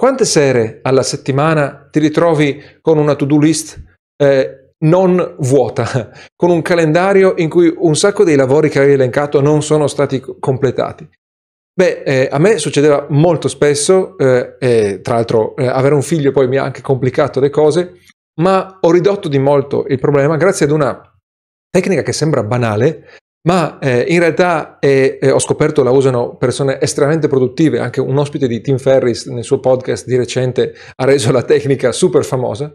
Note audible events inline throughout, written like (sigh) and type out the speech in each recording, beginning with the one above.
Quante sere alla settimana ti ritrovi con una to-do list eh, non vuota, (laughs) con un calendario in cui un sacco dei lavori che avevi elencato non sono stati completati? Beh, eh, a me succedeva molto spesso, eh, tra l'altro eh, avere un figlio poi mi ha anche complicato le cose, ma ho ridotto di molto il problema grazie ad una tecnica che sembra banale, ma eh, in realtà eh, eh, ho scoperto la usano persone estremamente produttive, anche un ospite di Tim Ferriss nel suo podcast di recente ha reso la tecnica super famosa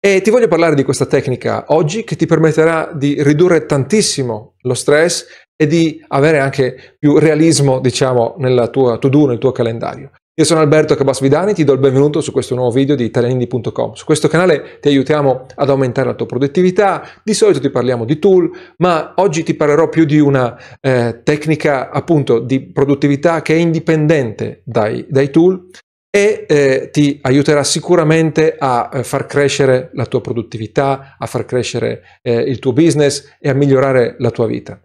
e ti voglio parlare di questa tecnica oggi che ti permetterà di ridurre tantissimo lo stress e di avere anche più realismo, diciamo, nella tua to-do, nel tuo calendario. Io sono Alberto Cabasvidani e ti do il benvenuto su questo nuovo video di italianindi.com. Su questo canale ti aiutiamo ad aumentare la tua produttività, di solito ti parliamo di tool, ma oggi ti parlerò più di una eh, tecnica appunto di produttività che è indipendente dai, dai tool e eh, ti aiuterà sicuramente a eh, far crescere la tua produttività, a far crescere eh, il tuo business e a migliorare la tua vita.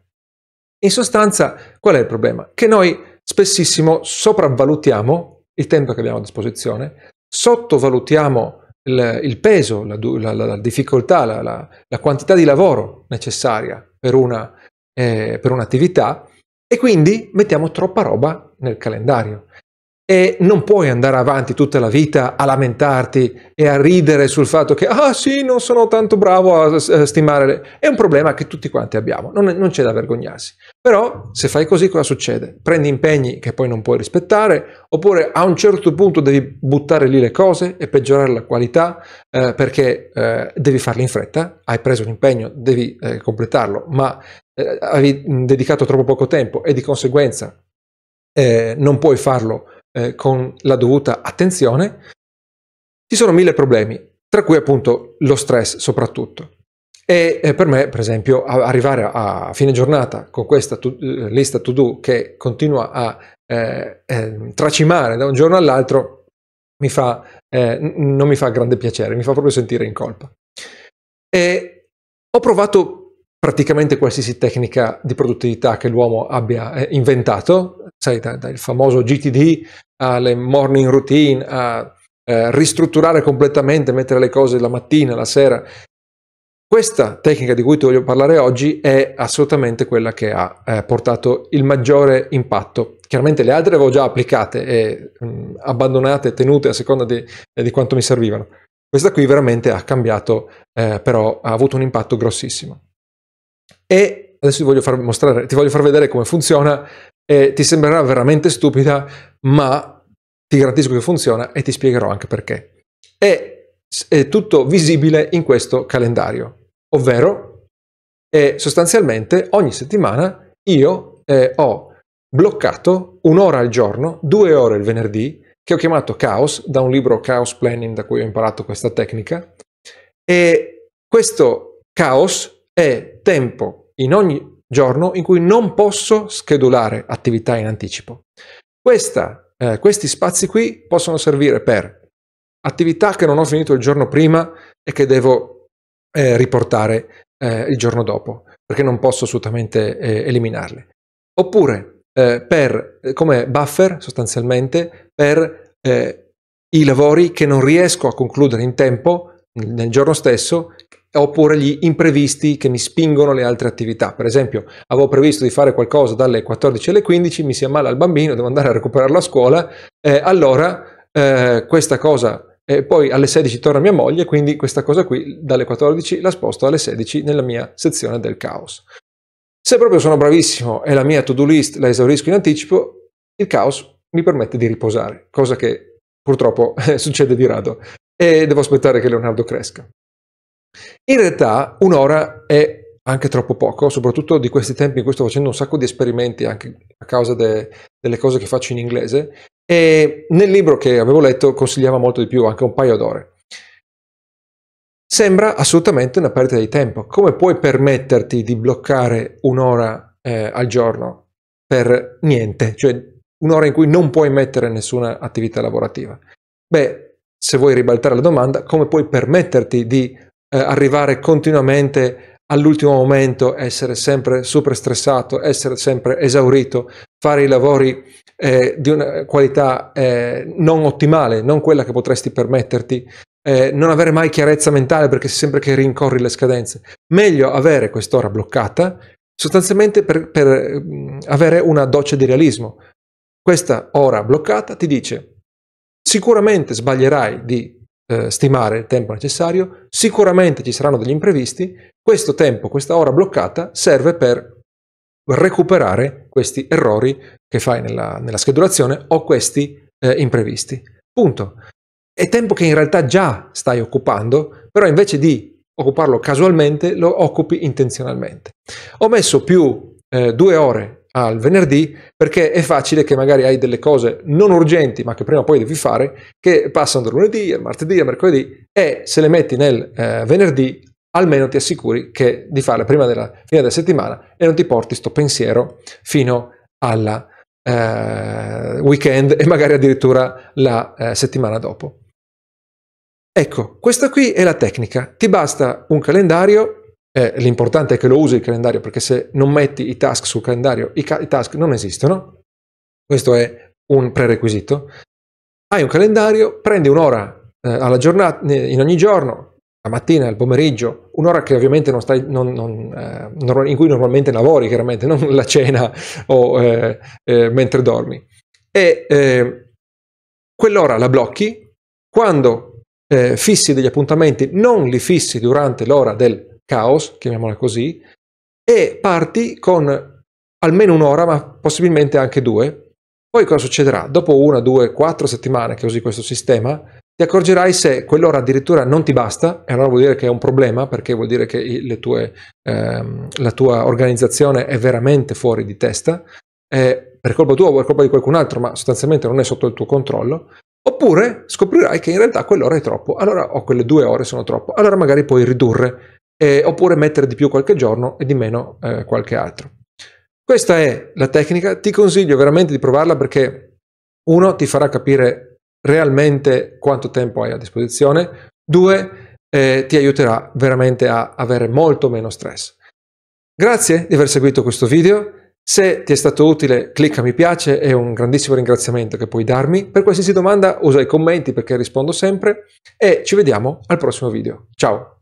In sostanza, qual è il problema? Che noi spessissimo sopravvalutiamo il tempo che abbiamo a disposizione, sottovalutiamo il, il peso, la, la, la difficoltà, la, la, quantità di lavoro necessaria per, una, eh, per un'attività e quindi mettiamo troppa roba nel calendario. E non puoi andare avanti tutta la vita a lamentarti e a ridere sul fatto che, ah sì, non sono tanto bravo a stimare. È un problema che tutti quanti abbiamo, non, non c'è da vergognarsi. Però se fai così cosa succede? Prendi impegni che poi non puoi rispettare, oppure a un certo punto devi buttare lì le cose e peggiorare la qualità eh, perché eh, devi farli in fretta, hai preso un impegno, devi eh, completarlo, ma eh, avevi dedicato troppo poco tempo e di conseguenza eh, non puoi farlo eh, con la dovuta attenzione, ci sono mille problemi, tra cui appunto lo stress soprattutto. E eh, per me, per esempio, arrivare a fine giornata con questa to- eh, lista to do che continua a eh, eh, tracimare da un giorno all'altro mi fa, n- non mi fa grande piacere, mi fa proprio sentire in colpa. E ho provato praticamente qualsiasi tecnica di produttività che l'uomo abbia inventato, sai, dal da famoso GTD alle morning routine, a eh, ristrutturare completamente, mettere le cose la mattina, la sera. Questa tecnica di cui ti voglio parlare oggi è assolutamente quella che ha eh, portato il maggiore impatto. Chiaramente le altre le avevo già applicate e mh, mm, abbandonate, tenute a seconda di, eh, di, quanto mi servivano. Questa qui veramente ha cambiato, eh, però ha avuto un impatto grossissimo. E adesso ti voglio far mostrare, ti voglio far vedere come funziona e ti sembrerà veramente stupida, ma ti garantisco che funziona e ti spiegherò anche perché. È, è tutto visibile in questo calendario, ovvero sostanzialmente ogni settimana io eh, ho bloccato un'ora al giorno, due ore il venerdì, che ho chiamato Chaos, da un libro Chaos Planning da cui ho imparato questa tecnica, e questo Chaos è tempo in ogni giorno in cui non posso schedulare attività in anticipo. Questa, eh, questi spazi qui possono servire per attività che non ho finito il giorno prima e che devo eh, riportare eh, il giorno dopo, perché non posso assolutamente eh, eliminarle. Oppure eh, per, eh, come buffer sostanzialmente per i lavori che non riesco a concludere in tempo nel giorno stesso oppure gli imprevisti che mi spingono le altre attività. Per esempio, avevo previsto di fare qualcosa dalle 14 alle 15, mi si ammala il bambino, devo andare a recuperarlo a scuola, eh, allora eh, questa cosa e poi alle 16 torna mia moglie, quindi questa cosa qui dalle 14 la sposto alle 16 nella mia sezione del caos. Se proprio sono bravissimo e la mia to-do list la esaurisco in anticipo, il caos mi permette di riposare, cosa che purtroppo eh, (laughs) succede di rado e devo aspettare che Leonardo cresca. In realtà un'ora è anche troppo poco, soprattutto di questi tempi in cui sto facendo un sacco di esperimenti anche a causa de, delle cose che faccio in inglese e nel libro che avevo letto consigliava molto di più, anche un paio d'ore. Sembra assolutamente una perdita di tempo. Come puoi permetterti di bloccare un'ora eh, al giorno per niente, cioè un'ora in cui non puoi mettere nessuna attività lavorativa? Beh, se vuoi ribaltare la domanda, come puoi permetterti di eh, arrivare continuamente all'ultimo momento, essere sempre super stressato, essere sempre esaurito, fare i lavori eh, di una qualità eh, non ottimale, non quella che potresti permetterti, eh, non avere mai chiarezza mentale perché si sembra che rincorri le scadenze. Meglio avere quest'ora bloccata sostanzialmente per, per mm, avere una doccia di realismo. Questa ora bloccata ti dice sicuramente sbaglierai di eh, stimare il tempo necessario, sicuramente ci saranno degli imprevisti, questo tempo, questa ora bloccata serve per recuperare questi errori che fai nella, nella schedulazione o questi eh, imprevisti. Punto. È tempo che in realtà già stai occupando, però invece di occuparlo casualmente lo occupi intenzionalmente. Ho messo più eh, due ore al venerdì perché è facile che magari hai delle cose non urgenti ma che prima o poi devi fare che passano dal lunedì al martedì al mercoledì e se le metti nel eh, venerdì almeno ti assicuri che di farle prima della fine della settimana e non ti porti sto pensiero fino al eh, weekend e magari addirittura la eh, settimana dopo. Ecco, questa qui è la tecnica. Ti basta un calendario eh, l'importante è che lo usi il calendario, perché se non metti i task sul calendario, i, ca- i task non esistono. Questo è un prerequisito. Hai un calendario, prendi un'ora eh, alla giornata, in ogni giorno, la mattina, il pomeriggio, un'ora che ovviamente non stai, non, non, eh, in cui normalmente lavori, chiaramente, non la cena o eh, eh, mentre dormi. E eh, quell'ora la blocchi, quando eh, fissi degli appuntamenti non li fissi durante l'ora del caos, chiamiamola così, e parti con almeno un'ora, ma possibilmente anche due. Poi cosa succederà? Dopo una, due, quattro settimane che usi questo sistema, ti accorgerai se quell'ora addirittura non ti basta, e allora vuol dire che è un problema, perché vuol dire che tue, ehm, la tua organizzazione è veramente fuori di testa, eh, per colpa tua o per colpa di qualcun altro, ma sostanzialmente non è sotto il tuo controllo, oppure scoprirai che in realtà quell'ora è troppo, allora o quelle due ore sono troppo, allora magari puoi ridurre eh, oppure mettere di più qualche giorno e di meno eh, qualche altro. Questa è la tecnica, ti consiglio veramente di provarla perché uno ti farà capire realmente quanto tempo hai a disposizione, due eh, ti aiuterà veramente a avere molto meno stress. Grazie di aver seguito questo video. Se ti è stato utile, clicca mi piace, è un grandissimo ringraziamento che puoi darmi. Per qualsiasi domanda usa i commenti perché rispondo sempre e ci vediamo al prossimo video. Ciao!